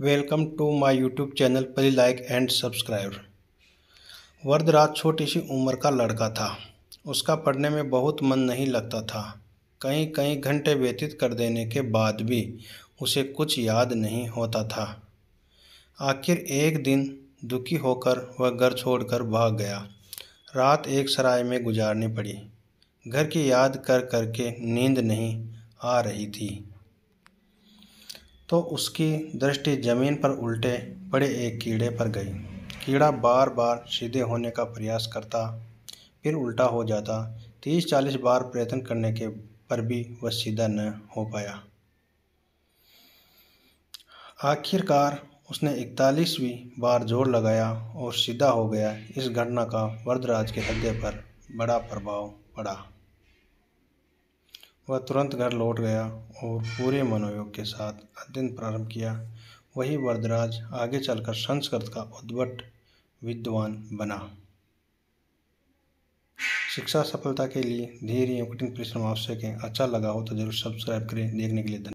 welcome to my YouTube channel please like and subscribe वर्द रात छोटी सी उम्र का लड़का था उसका पढ़ने में बहुत मन नहीं लगता था कई कई घंटे व्यतीत कर देने के बाद भी उसे कुछ याद नहीं होता था आखिर एक दिन दुखी होकर वह घर छोड़कर भाग गया रात एक सराय में गुजारनी पड़ी घर की याद कर करके नींद नहीं आ रही थी तो उसकी दृष्टि जमीन पर उल्टे पड़े एक कीड़े पर गई कीड़ा बार बार सीधे होने का प्रयास करता फिर उल्टा हो जाता तीस चालीस बार प्रयत्न करने के पर भी वह सीधा न हो पाया आखिरकार उसने इकतालीसवीं बार जोर लगाया और सीधा हो गया इस घटना का वरदराज के हृदय पर बड़ा प्रभाव पड़ा वह तुरंत घर लौट गया और पूरे मनोयोग के साथ अध्ययन प्रारंभ किया वही वरदराज आगे चलकर संस्कृत का उद्भट विद्वान बना शिक्षा सफलता के लिए धीरे कठिन परिश्रम आवश्यक है अच्छा लगा हो तो जरूर सब्सक्राइब करें देखने के लिए धन्यवाद